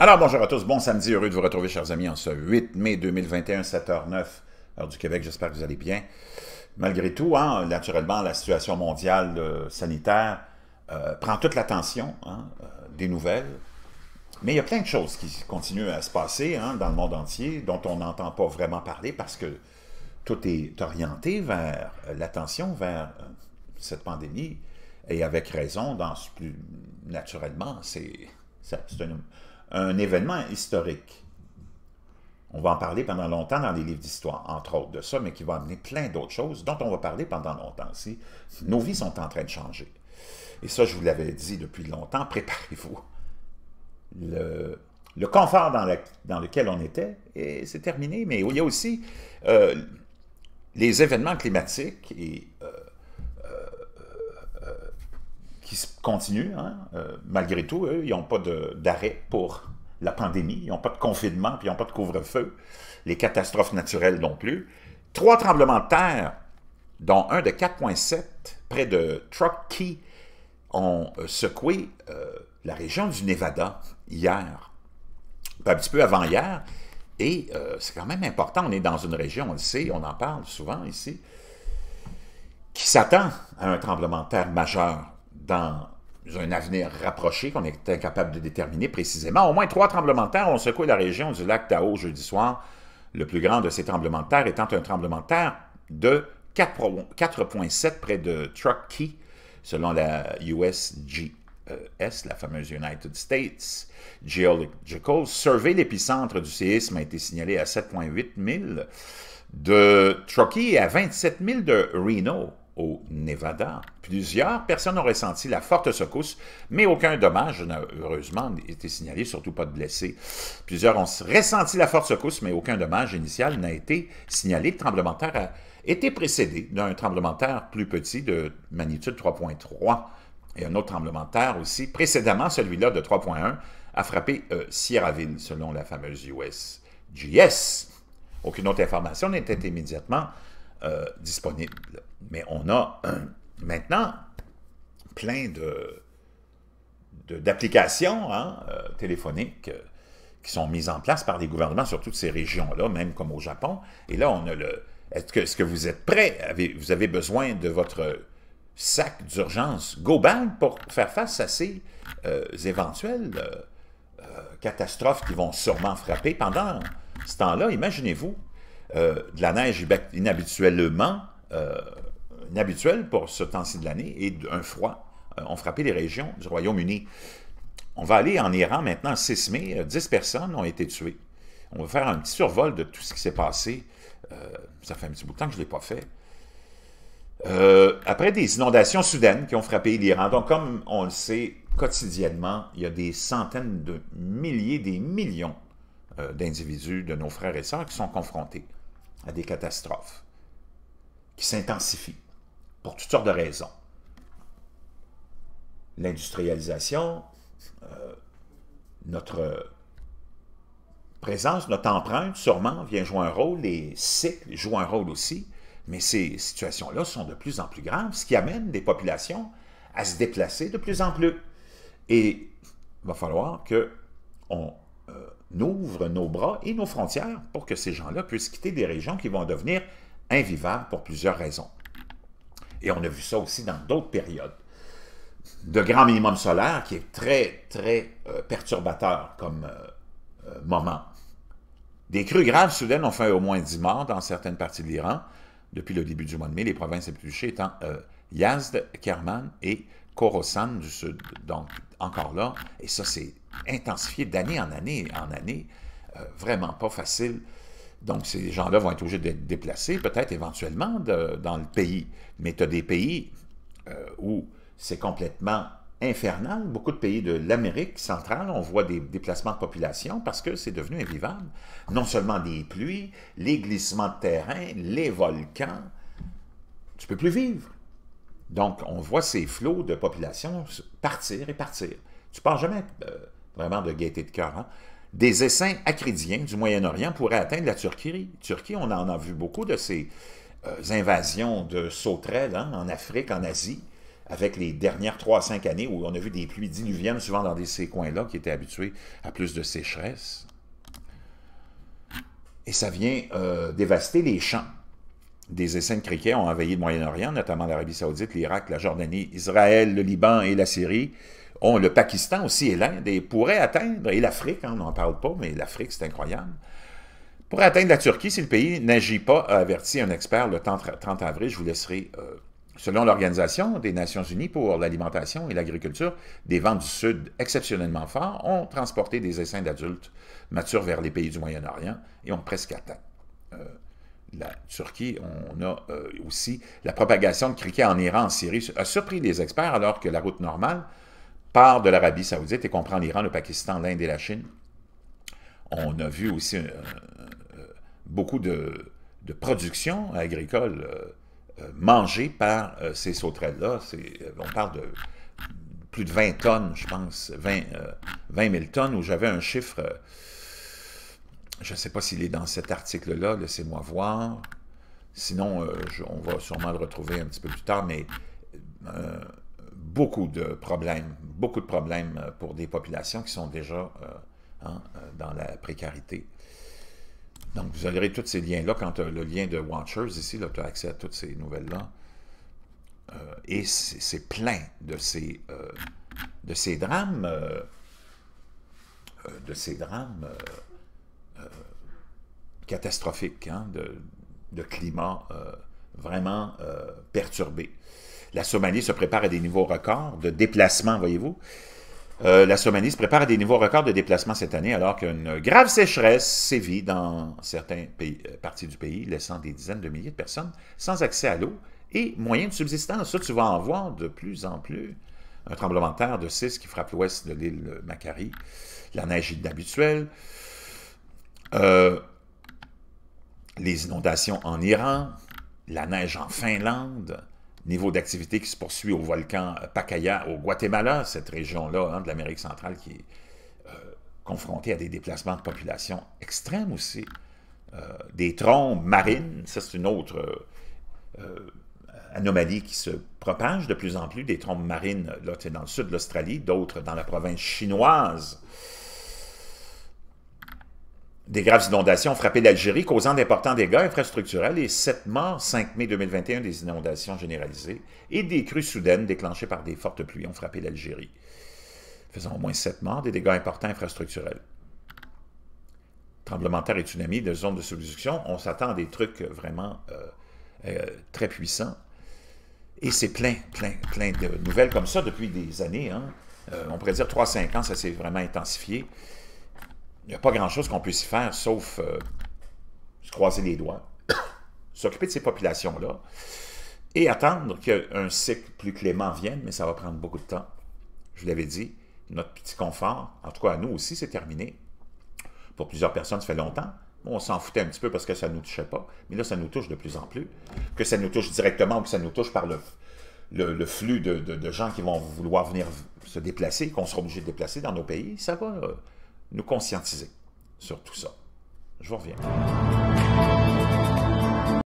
Alors, bonjour à tous, bon samedi, heureux de vous retrouver, chers amis, en ce 8 mai 2021, 7h09, heure du Québec. J'espère que vous allez bien. Malgré tout, hein, naturellement, la situation mondiale euh, sanitaire euh, prend toute l'attention hein, euh, des nouvelles. Mais il y a plein de choses qui continuent à se passer hein, dans le monde entier, dont on n'entend pas vraiment parler parce que tout est orienté vers l'attention, vers cette pandémie, et avec raison, dans, plus naturellement, c'est un, un événement historique. On va en parler pendant longtemps dans les livres d'histoire, entre autres de ça, mais qui va amener plein d'autres choses dont on va parler pendant longtemps aussi. Nos vies sont en train de changer. Et ça, je vous l'avais dit depuis longtemps, préparez-vous. Le, confort dans, lequel on était, c'est terminé, mais il y a aussi euh, les événements climatiques et continuent, hein. euh, malgré tout. Eux, ils n'ont pas d'arrêt pour la pandémie, ils n'ont pas de confinement, puis ils n'ont pas de couvre-feu. Les catastrophes naturelles non plus. Trois tremblements de terre, dont un de 4,7 près de Truckee, ont euh, secoué euh, la région du Nevada hier, un petit peu avant hier. Et c'est quand même important, on est dans une région, on le sait, on en parle souvent ici, qui s'attend à un tremblement de terre majeur dans un avenir rapproché qu'on est incapable de déterminer précisément, au moins trois tremblements de terre ont secoué la région du lac Tao jeudi soir, le plus grand de ces tremblements de terre étant un tremblement de terre de 4,7 près de Truckee, selon la USGS, e la fameuse United States Geological Survey. L'épicentre du séisme a été signalé à 7,8 000 de Truckee et à 27 000 de Reno, au Nevada. Plusieurs personnes ont ressenti la forte secousse, mais aucun dommage, n'a heureusement, été signalé, surtout pas de blessés. Plusieurs ont ressenti la forte secousse, mais aucun dommage initial n'a été signalé. Le tremblement de terre a été précédé d'un tremblement de terre plus petit de magnitude 3.3 et un autre tremblement de terre aussi. Précédemment, celui-là de 3.1 a frappé euh, Sierra Ville selon la fameuse USGS. Aucune autre information n'était immédiatement euh, disponibles. Mais on a euh, maintenant plein de d'applications hein, euh, téléphoniques qui sont mises en place par les gouvernements sur toutes ces régions-là, même comme au Japon. Et là, on a le... Est-ce que, que, vous êtes prêt? vous avez besoin de votre sac d'urgence GoBank pour faire face à ces éventuelles catastrophes qui vont sûrement frapper pendant ce temps-là. Imaginez-vous euh, de la neige inhabituellement euh, inhabituelle pour ce temps-ci de l'année et un froid euh, ont frappé les régions du Royaume-Uni. On va aller en Iran maintenant, 6 mai, 10 personnes ont été tuées. On va faire un petit survol de tout ce qui s'est passé. ça fait un petit bout de temps que je ne l'ai pas fait. après des inondations soudaines qui ont frappé l'Iran, donc comme on le sait quotidiennement, il y a des centaines de milliers, des millions d'individus, de nos frères et sœurs qui sont confrontés à des catastrophes qui s'intensifient pour toutes sortes de raisons. L'industrialisation, euh, notre présence, notre empreinte, sûrement, vient jouer un rôle, les cycles jouent un rôle aussi, mais ces situations-là sont de plus en plus graves, ce qui amène des populations à se déplacer de plus en plus. Et il va falloir que on euh, ouvre nos bras et nos frontières pour que ces gens-là puissent quitter des régions qui vont devenir invivables pour plusieurs raisons. Et on a vu ça aussi dans d'autres périodes. De grand minimum solaire qui est très, très euh, perturbateur comme euh, moment. Des crues graves soudaines ont fait au moins 10 morts dans certaines parties de l'Iran. Depuis le début du mois de mai, les provinces les plus touchées étant Yazd, Kerman et Khorasan du sud. Donc, encore là, et ça, c'est intensifié d'année en année en année. Euh, vraiment pas facile. Donc, ces gens-là vont être obligés d'être déplacés, peut-être éventuellement dans le pays. Mais tu as des pays euh, où c'est complètement infernal. Beaucoup de pays de l'Amérique centrale, on voit des déplacements de population parce que c'est devenu invivable. Non seulement des pluies, les glissements de terrain, les volcans. Tu peux plus vivre. Donc, on voit ces flots de population partir et partir. Tu ne penses jamais euh, vraiment de gaieté de cœur, hein. des essaims acridiens du Moyen-Orient pourraient atteindre la Turquie. Turquie, on en a vu beaucoup de ces euh, invasions de sauterelles hein, en Afrique, en Asie, avec les dernières 3-5 années où on a vu des pluies diluviennes souvent dans ces coins-là qui étaient habitués à plus de sécheresse. Et ça vient euh, dévaster les champs. Des essaims de criquets ont envahi le Moyen-Orient, notamment l'Arabie saoudite, l'Irak, la Jordanie, Israël, le Liban et la Syrie. Oh, le Pakistan aussi et l'Inde et pourraient atteindre, et l'Afrique, hein, on n'en parle pas, mais l'Afrique, c'est incroyable, pourraient atteindre la Turquie si le pays n'agit pas, a averti un expert le 30 avril. Je vous laisserai, euh, selon l'Organisation des Nations Unies pour l'alimentation et l'agriculture, des vents du Sud exceptionnellement forts ont transporté des essaims d'adultes matures vers les pays du Moyen-Orient et ont presque atteint. Euh, la Turquie, on a euh, aussi la propagation de criquets en Iran, en Syrie, a surpris les experts alors que la route normale part de l'Arabie saoudite et comprend l'Iran, le Pakistan, l'Inde et la Chine, on a vu aussi euh, euh, beaucoup de, production agricole euh, mangée par ces sauterelles-là. On parle de plus de 20 tonnes, je pense, 20, 000 tonnes, où j'avais un chiffre, je ne sais pas s'il est dans cet article-là, laissez-moi voir. Sinon, on va sûrement le retrouver un petit peu plus tard, mais beaucoup de problèmes, beaucoup de problèmes euh, pour des populations qui sont déjà euh, hein, euh, dans la précarité. Donc, vous aurez tous ces liens-là. Quand le lien de Watchers ici, tu as accès à toutes ces nouvelles-là. et c'est plein de ces, de ces drames, de ces drames catastrophiques, hein, de, de, climat vraiment perturbé. La Somalie se prépare à des niveaux records de déplacement, voyez-vous. Euh, la Somalie se prépare à des niveaux records de déplacement cette année, alors qu'une grave sécheresse sévit dans certaines euh, parties du pays, laissant des dizaines de milliers de personnes sans accès à l'eau et moyens de subsistance. Ça, tu vas en voir de plus en plus. Un tremblement de terre de 6 qui frappe l'ouest de l'île Macari, la neige inhabituelle, euh, les inondations en Iran, la neige en Finlande, niveau d'activité qui se poursuit au volcan Pacaya au Guatemala, cette région-là hein, de l'Amérique centrale qui est euh, confrontée à des déplacements de population extrêmes aussi. Euh, des trombes marines, ça c'est une autre euh, anomalie qui se propage de plus en plus, des trombes marines, là c'est dans le sud de l'Australie, d'autres dans la province chinoise des graves inondations ont frappé l'Algérie, causant d'importants dégâts infrastructurels et 7 morts 5 mai 2021 des inondations généralisées et des crues soudaines déclenchées par des fortes pluies ont frappé l'Algérie, faisant au moins sept morts, des dégâts importants infrastructurels. Tremblement de terre et tsunami de zones de subduction, on s'attend à des trucs vraiment euh, euh, très puissants. Et c'est plein, plein, plein de nouvelles comme ça depuis des années. Hein. Euh, on pourrait dire 3-5 ans, ça s'est vraiment intensifié il n'y a pas grand-chose qu'on puisse faire sauf euh, se croiser les doigts, s'occuper de ces populations-là et attendre qu'un cycle plus clément vienne, mais ça va prendre beaucoup de temps. Je vous l'avais dit, notre petit confort, en tout cas à nous aussi, c'est terminé. Pour plusieurs personnes, ça fait longtemps. On s'en foutait un petit peu parce que ça ne nous touchait pas, mais là, ça nous touche de plus en plus. Que ça nous touche directement ou que ça nous touche par le, flux de, gens qui vont vouloir venir se déplacer, qu'on sera obligé de déplacer dans nos pays, ça va. Euh, nous conscientiser sur tout ça. Je vous reviens.